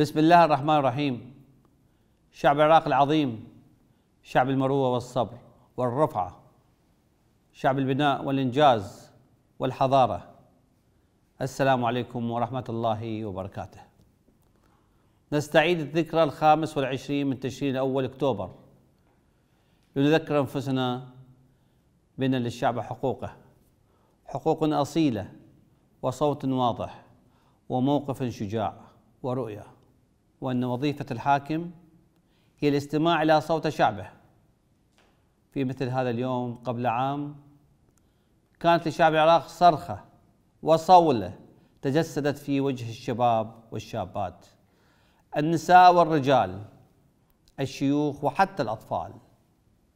بسم الله الرحمن الرحيم شعب العراق العظيم شعب المروة والصبر والرفعة شعب البناء والإنجاز والحضارة السلام عليكم ورحمة الله وبركاته نستعيد الذكرى الخامس والعشرين من تشرين الأول أكتوبر لنذكر أنفسنا بأن للشعب حقوقه حقوق أصيلة وصوت واضح وموقف شجاع ورؤيه وأن وظيفة الحاكم هي الاستماع إلى صوت شعبه في مثل هذا اليوم قبل عام كانت لشعب العراق صرخة وصولة تجسدت في وجه الشباب والشابات النساء والرجال الشيوخ وحتى الأطفال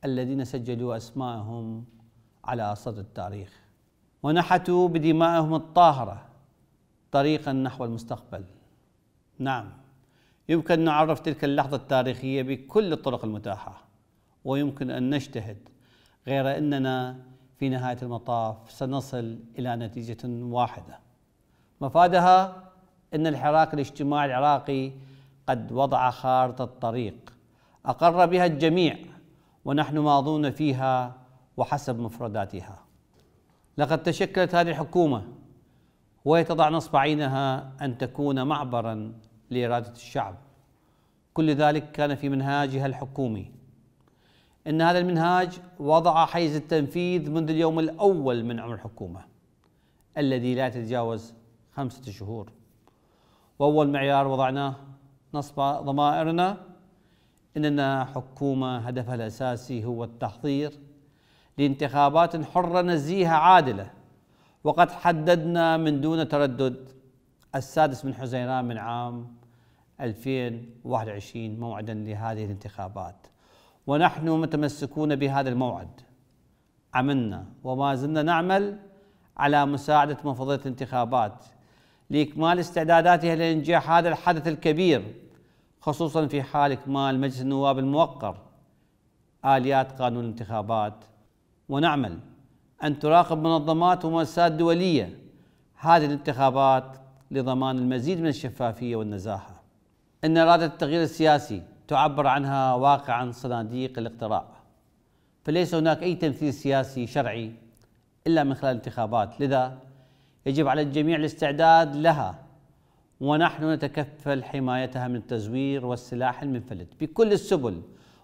الذين سجلوا أسماءهم على صدر التاريخ ونحتوا بدمائهم الطاهرة طريقا نحو المستقبل نعم يمكن نعرف تلك اللحظة التاريخية بكل الطرق المتاحة ويمكن أن نجتهد غير أننا في نهاية المطاف سنصل إلى نتيجة واحدة مفادها أن الحراك الاجتماعي العراقي قد وضع خارطة طريق أقر بها الجميع ونحن ماضون فيها وحسب مفرداتها لقد تشكلت هذه الحكومة وهي تضع نصب عينها أن تكون معبرا لإرادة الشعب كل ذلك كان في منهاجها الحكومي إن هذا المنهاج وضع حيز التنفيذ منذ اليوم الأول من عمر الحكومة الذي لا يتجاوز خمسة شهور وأول معيار وضعناه نصب ضمائرنا إننا حكومة هدفها الأساسي هو التحضير لانتخابات حرة نزيهة عادلة وقد حددنا من دون تردد السادس من حزيران من عام 2021 موعدا لهذه الانتخابات ونحن متمسكون بهذا الموعد عملنا وما زلنا نعمل على مساعدة منفذية الانتخابات لإكمال استعداداتها لإنجاح هذا الحدث الكبير خصوصا في حال إكمال مجلس النواب الموقر آليات قانون الانتخابات ونعمل أن تراقب منظمات ومؤسسات دولية هذه الانتخابات لضمان المزيد من الشفافيه والنزاهه. ان اراده التغيير السياسي تعبر عنها واقعا صناديق الاقتراع. فليس هناك اي تمثيل سياسي شرعي الا من خلال الانتخابات، لذا يجب على الجميع الاستعداد لها ونحن نتكفل حمايتها من التزوير والسلاح المنفلت بكل السبل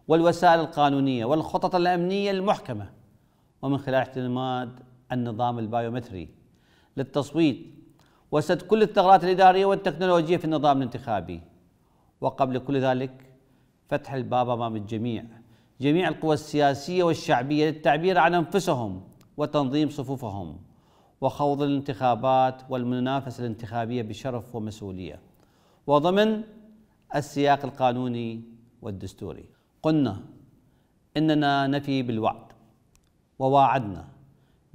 والوسائل القانونيه والخطط الامنيه المحكمه ومن خلال اعتماد النظام البايومتري للتصويت وسد كل الثغرات الإدارية والتكنولوجية في النظام الانتخابي وقبل كل ذلك فتح الباب أمام الجميع جميع القوى السياسية والشعبية للتعبير عن أنفسهم وتنظيم صفوفهم وخوض الانتخابات والمنافسة الانتخابية بشرف ومسؤولية وضمن السياق القانوني والدستوري قلنا إننا نفي بالوعد وواعدنا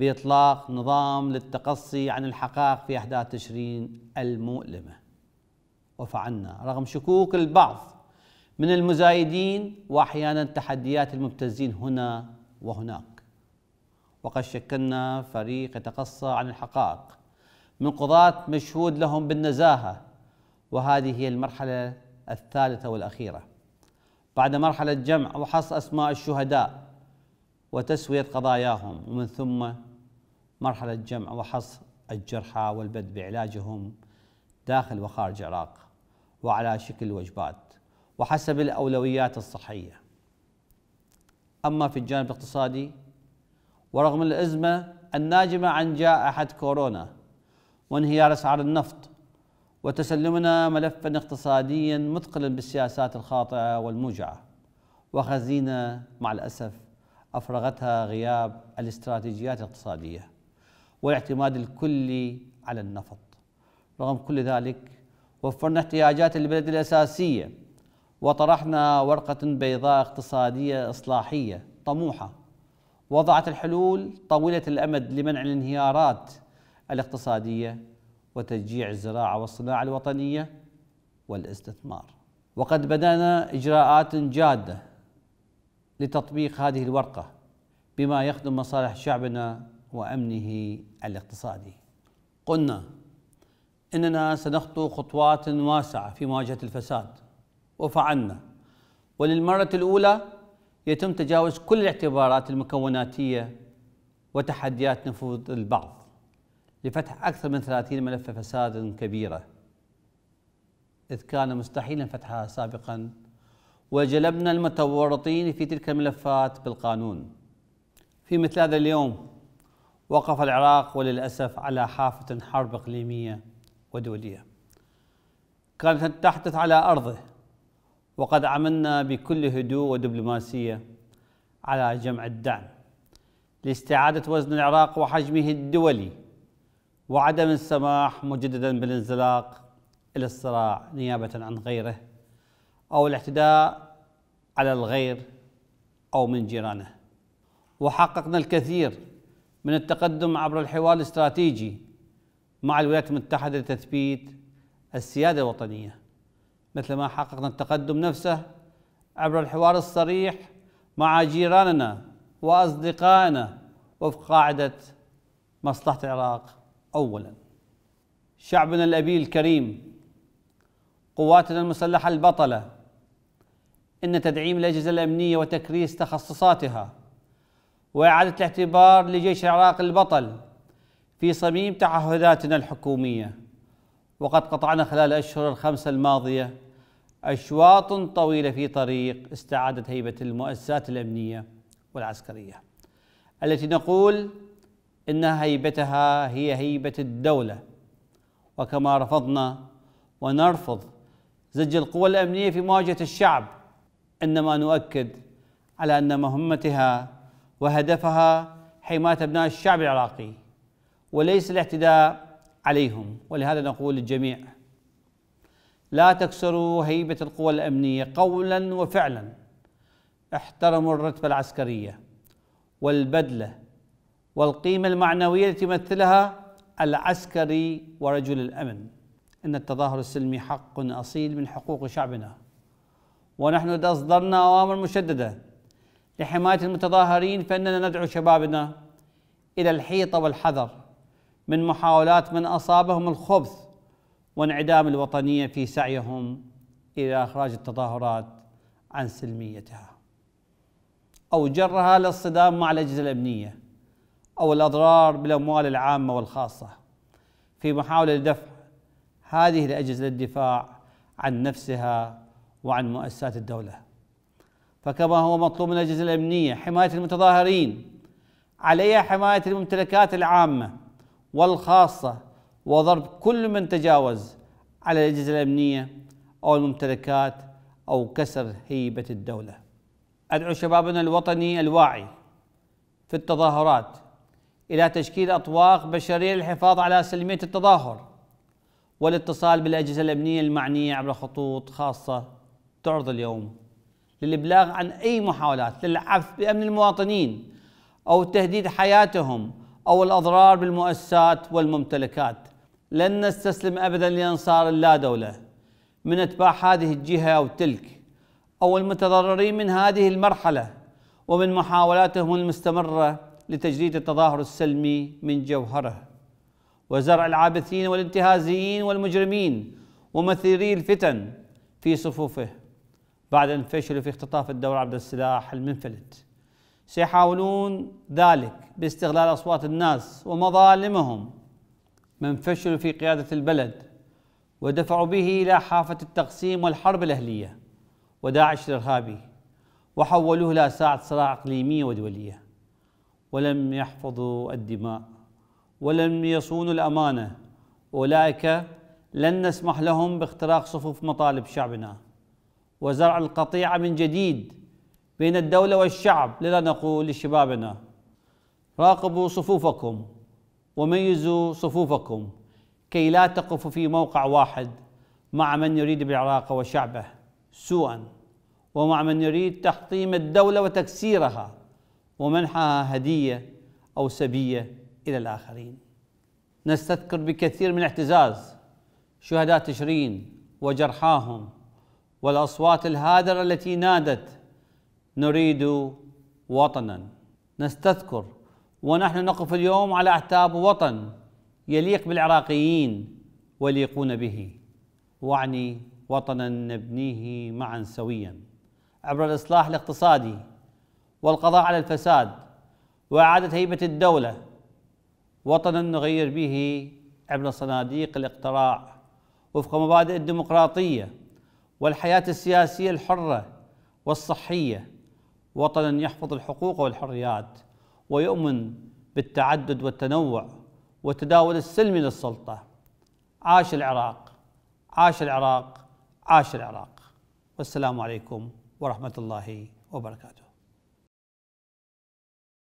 بإطلاق نظام للتقصي عن الحقائق في أحداث تشرين المؤلمة وفعلنا رغم شكوك البعض من المزايدين وأحيانا تحديات المبتزين هنا وهناك وقد شكلنا فريق يتقصى عن الحقائق من قضاة مشهود لهم بالنزاهة وهذه هي المرحلة الثالثة والأخيرة بعد مرحلة جمع وحص أسماء الشهداء وتسوية قضاياهم ومن ثم مرحلة جمع وحصر الجرحى والبدء بعلاجهم داخل وخارج العراق وعلى شكل وجبات وحسب الأولويات الصحية أما في الجانب الاقتصادي ورغم الأزمة الناجمة عن جائحة كورونا وانهيار أسعار النفط وتسلمنا ملفا اقتصاديا مثقلا بالسياسات الخاطئة والموجعة وخزينة مع الأسف أفرغتها غياب الاستراتيجيات الاقتصادية والاعتماد الكلي على النفط رغم كل ذلك وفرنا احتياجات البلد الأساسية وطرحنا ورقة بيضاء اقتصادية إصلاحية طموحة وضعت الحلول طويلة الأمد لمنع الانهيارات الاقتصادية وتشجيع الزراعة والصناعة الوطنية والاستثمار وقد بدأنا إجراءات جادة لتطبيق هذه الورقة بما يخدم مصالح شعبنا وامنه الاقتصادي. قلنا اننا سنخطو خطوات واسعه في مواجهه الفساد وفعلنا وللمره الاولى يتم تجاوز كل الاعتبارات المكوناتيه وتحديات نفوذ البعض لفتح اكثر من 30 ملف فساد كبيره اذ كان مستحيلا فتحها سابقا وجلبنا المتورطين في تلك الملفات بالقانون في مثل هذا اليوم وقف العراق وللأسف على حافة حرب إقليمية ودولية كانت تحدث على أرضه وقد عملنا بكل هدوء ودبلوماسية على جمع الدعم لاستعادة وزن العراق وحجمه الدولي وعدم السماح مجددا بالانزلاق إلى الصراع نيابة عن غيره أو الاعتداء على الغير أو من جيرانه وحققنا الكثير من التقدم عبر الحوار الاستراتيجي مع الولايات المتحدة لتثبيت السيادة الوطنية مثل ما حققنا التقدم نفسه عبر الحوار الصريح مع جيراننا وأصدقائنا وفق قاعدة مصلحة العراق أولا شعبنا الأبي الكريم قواتنا المسلحة البطلة إن تدعيم الأجهزة الأمنية وتكريس تخصصاتها وإعادة الاعتبار لجيش العراق البطل في صميم تعهداتنا الحكومية وقد قطعنا خلال الأشهر الخمسة الماضية أشواط طويلة في طريق استعادة هيبة المؤسسات الأمنية والعسكرية التي نقول إن هيبتها هي هيبة الدولة وكما رفضنا ونرفض زج القوى الأمنية في مواجهة الشعب إنما نؤكد على أن مهمتها وهدفها حماية أبناء الشعب العراقي وليس الاعتداء عليهم ولهذا نقول للجميع لا تكسروا هيبة القوى الأمنية قولا وفعلا احترموا الرتبة العسكرية والبدلة والقيمة المعنوية التي يمثلها العسكري ورجل الأمن إن التظاهر السلمي حق أصيل من حقوق شعبنا ونحن قد أصدرنا أوامر مشددة لحماية المتظاهرين فإننا ندعو شبابنا إلى الحيطة والحذر من محاولات من أصابهم الخبث وانعدام الوطنية في سعيهم إلى إخراج التظاهرات عن سلميتها أو جرها للصدام مع الأجهزة الأمنية أو الأضرار بالأموال العامة والخاصة في محاولة لدفع هذه الأجهزة للدفاع عن نفسها وعن مؤسسات الدولة فكما هو مطلوب من الأجهزة الأمنية حماية المتظاهرين عليها حماية الممتلكات العامة والخاصة وضرب كل من تجاوز على الأجهزة الأمنية أو الممتلكات أو كسر هيبة الدولة أدعو شبابنا الوطني الواعي في التظاهرات إلى تشكيل أطواق بشرية للحفاظ على سلمية التظاهر والاتصال بالأجهزة الأمنية المعنية عبر خطوط خاصة تعرض اليوم للإبلاغ عن أي محاولات للعبث بأمن المواطنين أو تهديد حياتهم أو الأضرار بالمؤسسات والممتلكات لن نستسلم أبدا لأنصار اللا دولة من أتباع هذه الجهة أو تلك أو المتضررين من هذه المرحلة ومن محاولاتهم المستمرة لتجريد التظاهر السلمي من جوهره وزرع العابثين والانتهازيين والمجرمين ومثيري الفتن في صفوفه بعد أن فشلوا في اختطاف الدولة عبر السلاح المنفلت سيحاولون ذلك باستغلال أصوات الناس ومظالمهم من فشلوا في قيادة البلد ودفعوا به إلى حافة التقسيم والحرب الأهلية وداعش الإرهابي وحولوه إلى ساعة صراع إقليمية ودولية ولم يحفظوا الدماء ولم يصونوا الأمانة أولئك لن نسمح لهم باختراق صفوف مطالب شعبنا وزرع القطيعة من جديد بين الدولة والشعب لذا نقول لشبابنا راقبوا صفوفكم وميزوا صفوفكم كي لا تقفوا في موقع واحد مع من يريد بالعراق وشعبه سوءا ومع من يريد تحطيم الدولة وتكسيرها ومنحها هدية أو سبية إلى الآخرين نستذكر بكثير من الاعتزاز شهداء تشرين وجرحاهم والأصوات الهادرة التي نادت نريد وطنا نستذكر ونحن نقف اليوم على أعتاب وطن يليق بالعراقيين ويليقون به واعني وطنا نبنيه معا سويا عبر الإصلاح الاقتصادي والقضاء على الفساد وإعادة هيبة الدولة وطنا نغير به عبر صناديق الاقتراع وفق مبادئ الديمقراطيه والحياة السياسية الحرة والصحية وطنا يحفظ الحقوق والحريات ويؤمن بالتعدد والتنوع وتداول السلم للسلطة عاش العراق عاش العراق عاش العراق والسلام عليكم ورحمة الله وبركاته